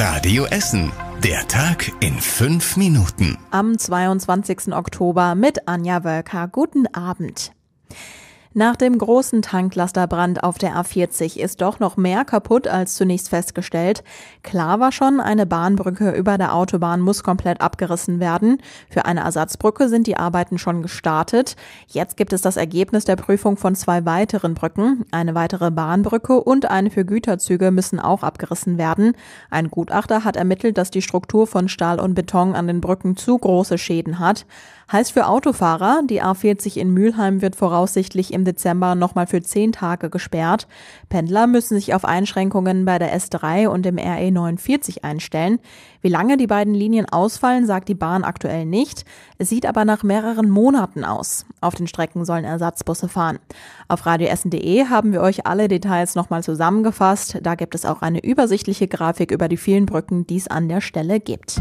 Radio Essen. Der Tag in fünf Minuten. Am 22. Oktober mit Anja Wölker. Guten Abend. Nach dem großen Tanklasterbrand auf der A40 ist doch noch mehr kaputt als zunächst festgestellt. Klar war schon, eine Bahnbrücke über der Autobahn muss komplett abgerissen werden. Für eine Ersatzbrücke sind die Arbeiten schon gestartet. Jetzt gibt es das Ergebnis der Prüfung von zwei weiteren Brücken. Eine weitere Bahnbrücke und eine für Güterzüge müssen auch abgerissen werden. Ein Gutachter hat ermittelt, dass die Struktur von Stahl und Beton an den Brücken zu große Schäden hat. Heißt für Autofahrer, die A40 in Mülheim wird voraussichtlich im Dezember nochmal für zehn Tage gesperrt. Pendler müssen sich auf Einschränkungen bei der S3 und dem RE49 einstellen. Wie lange die beiden Linien ausfallen, sagt die Bahn aktuell nicht. Es sieht aber nach mehreren Monaten aus. Auf den Strecken sollen Ersatzbusse fahren. Auf radioessen.de haben wir euch alle Details nochmal zusammengefasst. Da gibt es auch eine übersichtliche Grafik über die vielen Brücken, die es an der Stelle gibt.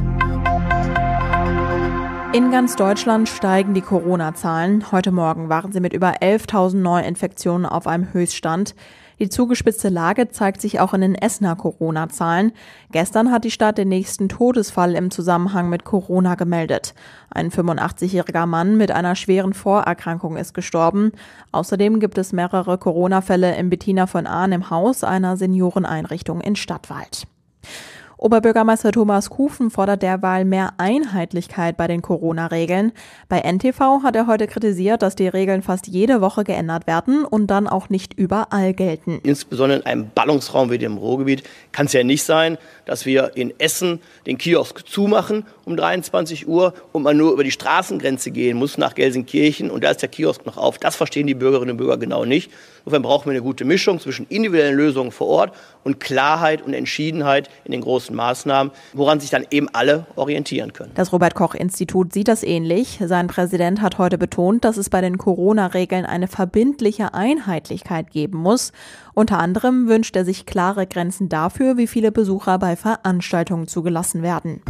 In ganz Deutschland steigen die Corona-Zahlen. Heute Morgen waren sie mit über 11.000 Neuinfektionen auf einem Höchststand. Die zugespitzte Lage zeigt sich auch in den Essener Corona-Zahlen. Gestern hat die Stadt den nächsten Todesfall im Zusammenhang mit Corona gemeldet. Ein 85-jähriger Mann mit einer schweren Vorerkrankung ist gestorben. Außerdem gibt es mehrere Corona-Fälle im Bettina von Ahn im Haus einer Senioreneinrichtung in Stadtwald. Oberbürgermeister Thomas Kufen fordert derweil mehr Einheitlichkeit bei den Corona-Regeln. Bei NTV hat er heute kritisiert, dass die Regeln fast jede Woche geändert werden und dann auch nicht überall gelten. Insbesondere in einem Ballungsraum wie dem Ruhrgebiet kann es ja nicht sein, dass wir in Essen den Kiosk zumachen um 23 Uhr und man nur über die Straßengrenze gehen muss nach Gelsenkirchen und da ist der Kiosk noch auf. Das verstehen die Bürgerinnen und Bürger genau nicht. Insofern brauchen wir eine gute Mischung zwischen individuellen Lösungen vor Ort und Klarheit und Entschiedenheit in den großen großen Maßnahmen, woran sich dann eben alle orientieren können. Das Robert Koch Institut sieht das ähnlich. Sein Präsident hat heute betont, dass es bei den Corona-Regeln eine verbindliche Einheitlichkeit geben muss. Unter anderem wünscht er sich klare Grenzen dafür, wie viele Besucher bei Veranstaltungen zugelassen werden.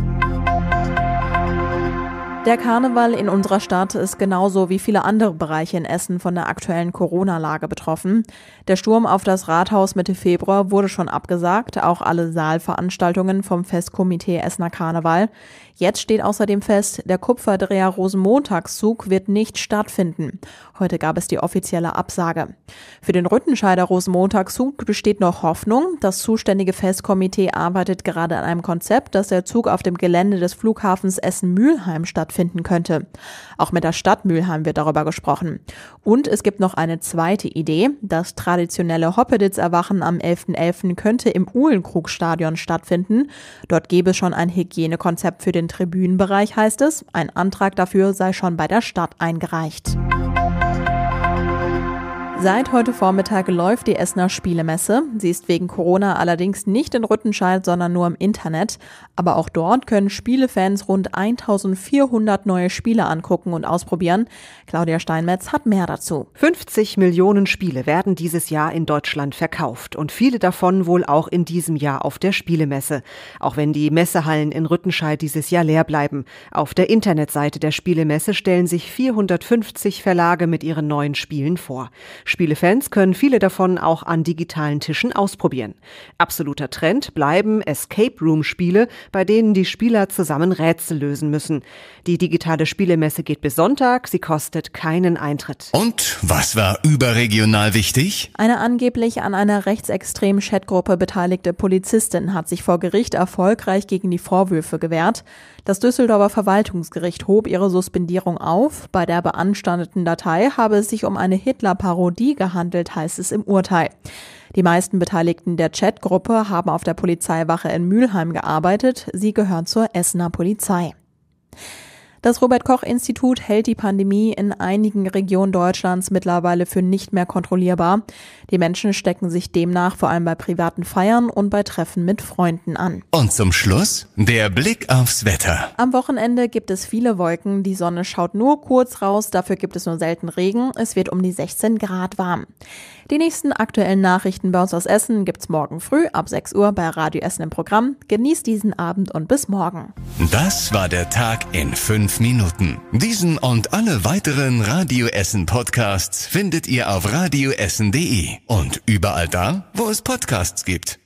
Der Karneval in unserer Stadt ist genauso wie viele andere Bereiche in Essen von der aktuellen Corona-Lage betroffen. Der Sturm auf das Rathaus Mitte Februar wurde schon abgesagt, auch alle Saalveranstaltungen vom Festkomitee Essener Karneval. Jetzt steht außerdem fest, der Kupferdreher Rosenmontagszug wird nicht stattfinden. Heute gab es die offizielle Absage. Für den Rüttenscheider Rosenmontagszug besteht noch Hoffnung. Das zuständige Festkomitee arbeitet gerade an einem Konzept, dass der Zug auf dem Gelände des Flughafens essen mühlheim stattfindet stattfinden könnte. Auch mit der Stadt Mülheim wird darüber gesprochen. Und es gibt noch eine zweite Idee. Das traditionelle Hoppeditz-Erwachen am 11.11. .11. könnte im Uhlenkrug-Stadion stattfinden. Dort gäbe es schon ein Hygienekonzept für den Tribünenbereich, heißt es. Ein Antrag dafür sei schon bei der Stadt eingereicht. Seit heute Vormittag läuft die Essener Spielemesse. Sie ist wegen Corona allerdings nicht in Rüttenscheid, sondern nur im Internet. Aber auch dort können Spielefans rund 1400 neue Spiele angucken und ausprobieren. Claudia Steinmetz hat mehr dazu. 50 Millionen Spiele werden dieses Jahr in Deutschland verkauft und viele davon wohl auch in diesem Jahr auf der Spielemesse. Auch wenn die Messehallen in Rüttenscheid dieses Jahr leer bleiben. Auf der Internetseite der Spielemesse stellen sich 450 Verlage mit ihren neuen Spielen vor. Spielefans können viele davon auch an digitalen Tischen ausprobieren. Absoluter Trend bleiben Escape Room Spiele, bei denen die Spieler zusammen Rätsel lösen müssen. Die digitale Spielemesse geht bis Sonntag, sie kostet keinen Eintritt. Und was war überregional wichtig? Eine angeblich an einer rechtsextremen Chatgruppe beteiligte Polizistin hat sich vor Gericht erfolgreich gegen die Vorwürfe gewehrt. Das Düsseldorfer Verwaltungsgericht hob ihre Suspendierung auf. Bei der beanstandeten Datei habe es sich um eine Hitler-Parodie Parodie gehandelt, heißt es im Urteil. Die meisten Beteiligten der Chatgruppe haben auf der Polizeiwache in Mülheim gearbeitet. Sie gehören zur Essener Polizei. Das Robert Koch Institut hält die Pandemie in einigen Regionen Deutschlands mittlerweile für nicht mehr kontrollierbar. Die Menschen stecken sich demnach vor allem bei privaten Feiern und bei Treffen mit Freunden an. Und zum Schluss der Blick aufs Wetter. Am Wochenende gibt es viele Wolken, die Sonne schaut nur kurz raus, dafür gibt es nur selten Regen, es wird um die 16 Grad warm. Die nächsten aktuellen Nachrichten bei uns aus Essen gibt's morgen früh ab 6 Uhr bei Radio Essen im Programm. Genießt diesen Abend und bis morgen. Das war der Tag in fünf Minuten. Diesen und alle weiteren Radio Essen Podcasts findet ihr auf radioessen.de und überall da, wo es Podcasts gibt.